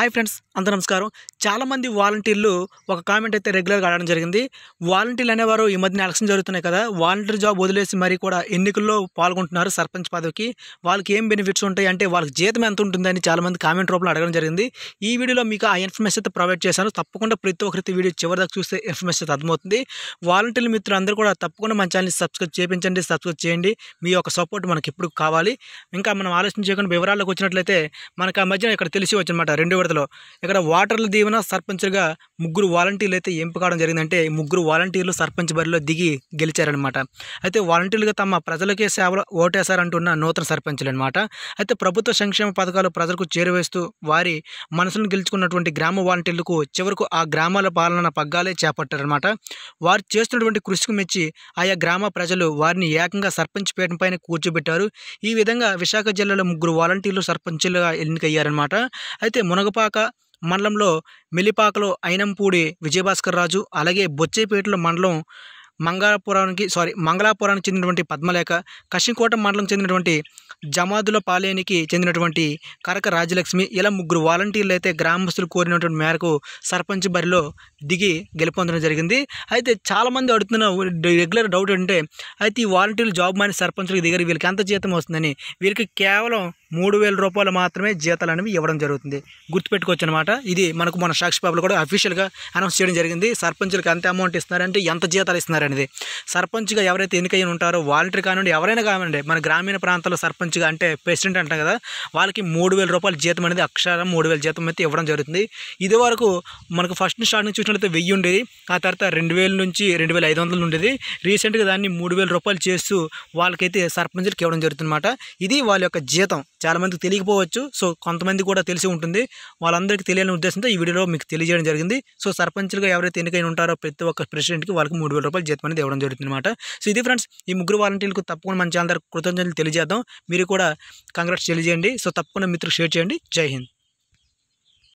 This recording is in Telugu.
హాయ్ ఫ్రెండ్స్ అందరూ నమస్కారం చాలామంది వాలంటీర్లు ఒక కామెంట్ అయితే రెగ్యులర్గా ఆడడం జరిగింది వాలంటీర్లు అనేవారు ఈ మధ్యన ఎలక్షన్ జరుగుతున్నాయి కదా వాలంటీర్ జాబ్ వదిలేసి మరి కూడా ఎన్నికల్లో పాల్గొంటున్నారు సర్పంచ్ పదవికి వాళ్ళకి ఏం బెనిఫిట్స్ ఉంటాయి అంటే వాళ్ళకి జీతం ఎంత ఉంటుందని చాలామంది కామెంట్ రూపంలో అడగడం జరిగింది ఈ వీడియోలో మీకు ఆ ఇన్ఫర్మేషన్ అయితే ప్రొవైడ్ చేశాను తప్పకుండా ప్రతి ఒక్కరి వీడియో చివరిదాకా చూస్తే ఇన్ఫర్మేషన్ అయితే అర్థమవుతుంది వాలంటీర్లు మిత్రులందరూ కూడా తప్పకుండా మన ఛానల్ని సబ్స్క్రైబ్ చేయించండి సబ్స్క్రైబ్ చేయండి మీ యొక్క సపోర్ట్ మనకి ఎప్పుడు కావాలి ఇంకా మనం ఆలోచన చేయకుండా వివరాల్లోకి వచ్చినట్లయితే మనకు ఆ మధ్యన ఇక్కడ తెలిసి వచ్చినమాట రెండు విద్యార్థులు ఇక్కడ వాటర్ల దీవెన సర్పంచ్గా ముగ్గురు వాలంటీర్లు అయితే ఎంపిక కావడం జరిగిందంటే ముగ్గురు వాలంటీర్లు సర్పంచ్ బరిలో దిగి గెలిచారనమాట అయితే వాలంటీర్లుగా తమ ప్రజలకే సేవలు ఓటేశారంటున్న నూతన సర్పంచ్లు అనమాట అయితే ప్రభుత్వ సంక్షేమ పథకాలు ప్రజలకు చేరువేస్తూ వారి మనసును గెలుచుకున్నటువంటి గ్రామ వాలంటీర్లకు చివరకు ఆ గ్రామాల పాలన పగ్గాలే చేపట్టారనమాట వారు చేస్తున్నటువంటి కృషికి మెచ్చి ఆయా గ్రామ ప్రజలు వారిని ఏకంగా సర్పంచ్ పీఠంపైన కూర్చోబెట్టారు ఈ విధంగా విశాఖ జిల్లాలో ముగ్గురు వాలంటీర్లు సర్పంచ్లుగా ఎన్నికయ్యారనమాట అయితే మునగప బుచ్చిపాక మండలంలో మెలిపాకలో అయినంపూడి విజయభాస్కర్ రాజు అలాగే బొచ్చేపేటలో మండలం మంగళాపురానికి సారీ మంగళాపురానికి చెందినటువంటి పద్మలేఖ కశ్యంకోట మండలం చెందినటువంటి జమాదుల పాలేనికి చెందినటువంటి కరక రాజలక్ష్మి ఇలా ముగ్గురు వాలంటీర్లు అయితే గ్రామస్తులు కోరినటువంటి మేరకు సర్పంచ్ బరిలో దిగి గెలుపొందడం జరిగింది అయితే చాలామంది అడుగుతున్న రెగ్యులర్ డౌట్ ఏంటంటే అయితే ఈ వాలంటీర్లు జాబ్ మాని సర్పంచ్లకు దిగారు వీళ్ళకి ఎంత జీతం వస్తుందని వీరికి కేవలం మూడు వేల రూపాయలు మాత్రమే జీతాలు అనేవి ఇవ్వడం జరుగుతుంది గుర్తుపెట్టుకోవచ్చు అనమాట ఇది మనకు మన సాక్షిబాబులు కూడా అఫీషియల్గా అనౌన్స్ చేయడం జరిగింది సర్పంచులకు ఎంత అమౌంట్ ఇస్తున్నారంటే ఎంత జీతాలు ఇస్తున్నారనేది సర్పంచ్గా ఎవరైతే ఎన్నికయ్యి ఉంటారో వాలంటీర్ కానివ్వండి ఎవరైనా కావండి మన గ్రామీణ ప్రాంతాల్లో సర్పంచ్గా అంటే ప్రెసిడెంట్ అంటాం కదా వాళ్ళకి మూడు వేల రూపాయల జీతం అనేది అక్షరం మూడు వేల జీతం అయితే ఇవ్వడం జరుగుతుంది ఇది వరకు మనకు ఫస్ట్ స్టార్టింగ్ చూసినట్లయితే వెయ్యి ఉండేది ఆ తర్వాత రెండు వేల నుంచి రెండు వేల ఐదు వందలు ఉండేది రీసెంట్గా దాన్ని మూడు వేల రూపాయలు చేస్తూ వాళ్ళకైతే సర్పంచులకు ఇవ్వడం జరుగుతుందన్నమాట ఇది వాళ్ళ యొక్క జీతం చాలామందికి తెలియకపోవచ్చు సో కొంతమంది కూడా తెలిసి ఉంటుంది వాళ్ళందరికీ తెలియని ఉద్దేశంతో ఈ వీడియోలో మీకు తెలియజేయడం జరిగింది సో సర్పంచ్లుగా ఎవరైతే ఎన్నికైన ఉంటారో ప్రతి ఒక్క ప్రెసిడెంట్కి వాళ్ళకి మూడు వేల రూపాయలు జీతం అనేది ఇవ్వడం జరుగుతుంది అనమాట సో ఇది ఫ్రెండ్స్ ఈ ముగ్గురు వాలంటీర్లకు తప్పకుండా మంచి అందరూ కృతజ్ఞతలు తెలియజేద్దాం మీరు కూడా కంగ్రాట్స్ తెలియజేయండి సో తప్పకుండా మిత్రులు షేర్ చేయండి జై హింద్